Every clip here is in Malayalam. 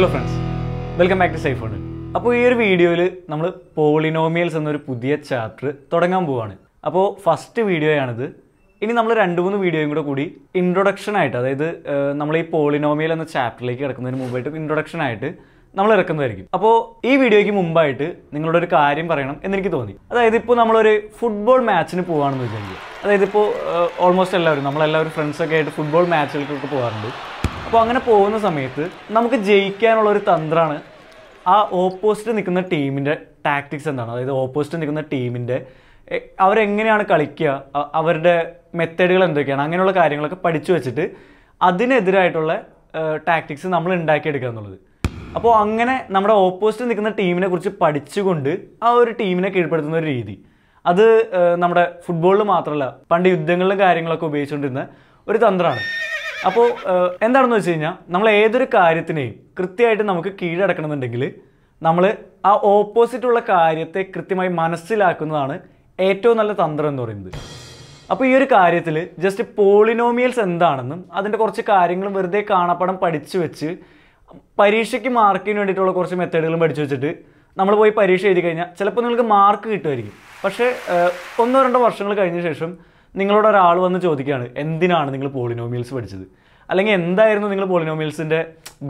hello friends welcome back to സൈഫോൺ അപ്പോൾ ഈ ഒരു വീഡിയോയിൽ നമ്മൾ പോളിനോമിയൽസ് എന്നൊരു പുതിയ ചാപ്റ്റർ തുടങ്ങാൻ പോവാണ് അപ്പോൾ ഫസ്റ്റ് വീഡിയോയാണിത് ഇനി നമ്മൾ രണ്ട് മൂന്ന് വീഡിയോയും കൂടെ കൂടി ഇൻട്രൊഡക്ഷൻ ആയിട്ട് അതായത് നമ്മൾ ഈ പോളിനോമിയൽ എന്ന ചാപ്റ്ററിലേക്ക് കിടക്കുന്നതിന് മുമ്പായിട്ട് ഇൻട്രൊഡക്ഷൻ ആയിട്ട് നമ്മൾ ഇറക്കുന്നതായിരിക്കും അപ്പോൾ ഈ വീഡിയോയ്ക്ക് മുമ്പായിട്ട് നിങ്ങളോട് ഒരു കാര്യം പറയണം എന്നെനിക്ക് തോന്നി അതായത് ഇപ്പോൾ നമ്മളൊരു ഫുട്ബോൾ മാച്ചിന് പോകുകയാണെന്ന് വെച്ചാൽ അതായത് ഇപ്പോൾ ഓൾമോസ്റ്റ് എല്ലാവരും നമ്മളെല്ലാവരും ഫ്രണ്ട്സൊക്കെ ആയിട്ട് ഫുട്ബോൾ മാച്ചുകൾക്കൊക്കെ പോകാറുണ്ട് അപ്പോൾ അങ്ങനെ പോകുന്ന സമയത്ത് നമുക്ക് ജയിക്കാനുള്ള ഒരു തന്ത്രമാണ് ആ ഓപ്പോസിറ്റ് നിൽക്കുന്ന ടീമിൻ്റെ ടാക്ടിക്സ് എന്താണ് അതായത് ഓപ്പോസിറ്റ് നിൽക്കുന്ന ടീമിൻ്റെ അവരെങ്ങനെയാണ് കളിക്കുക അവരുടെ മെത്തേഡുകൾ എന്തൊക്കെയാണ് അങ്ങനെയുള്ള കാര്യങ്ങളൊക്കെ പഠിച്ചു വെച്ചിട്ട് അതിനെതിരായിട്ടുള്ള ടാക്ടിക്സ് നമ്മൾ ഉണ്ടാക്കിയെടുക്കുക എന്നുള്ളത് അപ്പോൾ അങ്ങനെ നമ്മുടെ ഓപ്പോസിറ്റ് നിൽക്കുന്ന ടീമിനെ കുറിച്ച് പഠിച്ചുകൊണ്ട് ആ ഒരു ടീമിനെ കീഴ്പ്പെടുത്തുന്ന ഒരു രീതി അത് നമ്മുടെ ഫുട്ബോളിൽ മാത്രമല്ല പണ്ട് യുദ്ധങ്ങളിലും കാര്യങ്ങളൊക്കെ ഉപയോഗിച്ചുകൊണ്ടിരുന്ന ഒരു തന്ത്രമാണ് അപ്പോൾ എന്താണെന്ന് വെച്ച് കഴിഞ്ഞാൽ നമ്മൾ ഏതൊരു കാര്യത്തിനെയും കൃത്യമായിട്ട് നമുക്ക് കീഴടക്കണമെന്നുണ്ടെങ്കിൽ നമ്മൾ ആ ഓപ്പോസിറ്റുള്ള കാര്യത്തെ കൃത്യമായി മനസ്സിലാക്കുന്നതാണ് ഏറ്റവും നല്ല തന്ത്രം എന്ന് പറയുന്നത് അപ്പോൾ ഈ ഒരു കാര്യത്തിൽ ജസ്റ്റ് പോളിനോമിയൽസ് എന്താണെന്നും അതിൻ്റെ കുറച്ച് കാര്യങ്ങളും വെറുതെ കാണാപ്പടം പഠിച്ചു വെച്ച് പരീക്ഷയ്ക്ക് മാർക്കിന് വേണ്ടിയിട്ടുള്ള കുറച്ച് മെത്തേഡുകളും പഠിച്ചു വെച്ചിട്ട് നമ്മൾ പോയി പരീക്ഷ എഴുതി കഴിഞ്ഞാൽ ചിലപ്പോൾ നിങ്ങൾക്ക് മാർക്ക് കിട്ടുമായിരിക്കും പക്ഷേ ഒന്നോ രണ്ടോ വർഷങ്ങൾ കഴിഞ്ഞ ശേഷം നിങ്ങളോട് ഒരാൾ വന്ന് ചോദിക്കുകയാണ് എന്തിനാണ് നിങ്ങൾ പോളിനോമിയൽസ് പഠിച്ചത് അല്ലെങ്കിൽ എന്തായിരുന്നു നിങ്ങൾ പോളിനോമിയൽസിൻ്റെ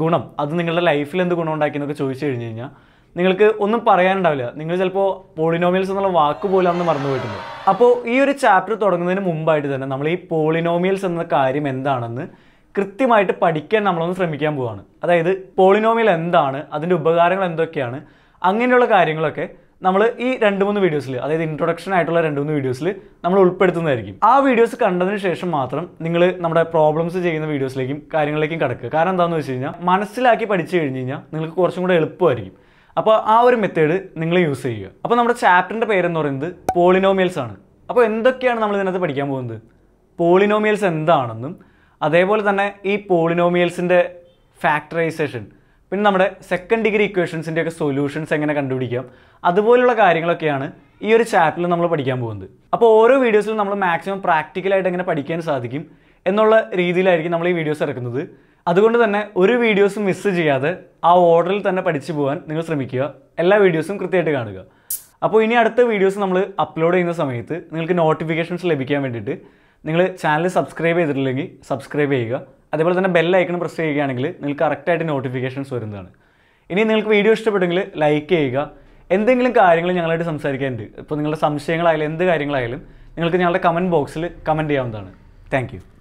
ഗുണം അത് നിങ്ങളുടെ ലൈഫിൽ എന്ത് ഗുണം ഉണ്ടാക്കിയെന്നൊക്കെ ചോദിച്ചു കഴിഞ്ഞ് കഴിഞ്ഞാൽ നിങ്ങൾക്ക് ഒന്നും പറയാനുണ്ടാവില്ല നിങ്ങൾ ചിലപ്പോൾ പോളിനോമിയൽസ് എന്നുള്ള വാക്ക് പോലും അന്ന് മറന്നു പോയിട്ടുണ്ട് അപ്പോൾ ഈ ഒരു ചാപ്റ്റർ തുടങ്ങുന്നതിന് മുമ്പായിട്ട് തന്നെ നമ്മൾ ഈ പോളിനോമിയൽസ് എന്ന കാര്യം എന്താണെന്ന് കൃത്യമായിട്ട് പഠിക്കാൻ നമ്മളൊന്ന് ശ്രമിക്കാൻ പോവാണ് അതായത് പോളിനോമിയൽ എന്താണ് അതിൻ്റെ ഉപകാരങ്ങൾ എന്തൊക്കെയാണ് അങ്ങനെയുള്ള കാര്യങ്ങളൊക്കെ നമ്മൾ ഈ രണ്ട് മൂന്ന് വീഡിയോസിൽ അതായത് ഇൻട്രൊഡക്ഷൻ ആയിട്ടുള്ള രണ്ട് മൂന്ന് വീഡിയോസിൽ നമ്മൾ ഉൾപ്പെടുത്തുന്നതായിരിക്കും ആ വീഡിയോസ് കണ്ടതിന് ശേഷം മാത്രം നിങ്ങൾ നമ്മുടെ പ്രോബ്ലംസ് ചെയ്യുന്ന വീഡിയോസിലേക്കും കാര്യങ്ങളിലേക്കും കിടക്കുക കാരണം എന്താണെന്ന് വെച്ച് കഴിഞ്ഞാൽ മനസ്സിലാക്കി പഠിച്ചു കഴിഞ്ഞ് കഴിഞ്ഞാൽ നിങ്ങൾക്ക് കുറച്ചും കൂടെ എളുപ്പമായിരിക്കും അപ്പോൾ ആ ഒരു മെത്തേഡ് നിങ്ങൾ യൂസ് ചെയ്യുക അപ്പോൾ നമ്മുടെ ചാപ്റ്ററിൻ്റെ പേരെന്ന് പറയുന്നത് പോളിനോമിയൽസ് ആണ് അപ്പോൾ എന്തൊക്കെയാണ് നമ്മൾ ഇതിനകത്ത് പഠിക്കാൻ പോകുന്നത് പോളിനോമിയൽസ് എന്താണെന്നും അതേപോലെ തന്നെ ഈ പോളിനോമിയൽസിൻ്റെ ഫാക്ടറൈസേഷൻ പിന്നെ നമ്മുടെ സെക്കൻഡ് ഡിഗ്രി ഒക്കെ സൊല്യൂഷൻസ് എങ്ങനെ കണ്ടുപിടിക്കാം അതുപോലുള്ള കാര്യങ്ങളൊക്കെയാണ് ഈ ഒരു ചാപ്റ്ററിൽ നമ്മൾ പഠിക്കാൻ പോകുന്നത് അപ്പോൾ ഓരോ വീഡിയോസിലും നമ്മൾ മാക്സിമം പ്രാക്ടിക്കലായിട്ട് എങ്ങനെ പഠിക്കാൻ സാധിക്കും എന്നുള്ള രീതിയിലായിരിക്കും നമ്മൾ ഈ വീഡിയോസ് ഇറക്കുന്നത് അതുകൊണ്ട് തന്നെ ഒരു വീഡിയോസും മിസ് ചെയ്യാതെ ആ ഓർഡറിൽ തന്നെ പഠിച്ചു പോകാൻ നിങ്ങൾ ശ്രമിക്കുക എല്ലാ വീഡിയോസും കൃത്യമായിട്ട് കാണുക അപ്പോൾ ഇനി അടുത്ത വീഡിയോസ് നമ്മൾ അപ്ലോഡ് ചെയ്യുന്ന സമയത്ത് നിങ്ങൾക്ക് നോട്ടിഫിക്കേഷൻസ് ലഭിക്കാൻ വേണ്ടിയിട്ട് നിങ്ങൾ ചാനൽ സബ്സ്ക്രൈബ് ചെയ്തിട്ടില്ലെങ്കിൽ സബ്സ്ക്രൈബ് ചെയ്യുക അതേപോലെ തന്നെ ബെൽ ഐക്കൺ പ്രസ് ചെയ്യുകയാണെങ്കിൽ നിങ്ങൾക്ക് കറക്റ്റായിട്ട് നോട്ടിഫിക്കേഷൻസ് വരുന്നതാണ് ഇനി നിങ്ങൾക്ക് വീഡിയോ ഇഷ്ടപ്പെട്ടെങ്കിൽ ലൈക്ക് ചെയ്യുക എന്തെങ്കിലും കാര്യങ്ങൾ ഞങ്ങളായിട്ട് സംസാരിക്കാനുണ്ട് ഇപ്പോൾ നിങ്ങളുടെ സംശയങ്ങളായാലും എന്ത് കാര്യങ്ങളായാലും നിങ്ങൾക്ക് ഞങ്ങളുടെ കമൻറ്റ് ബോക്സിൽ കമൻറ്റ് ചെയ്യാവുന്നതാണ് താങ്ക്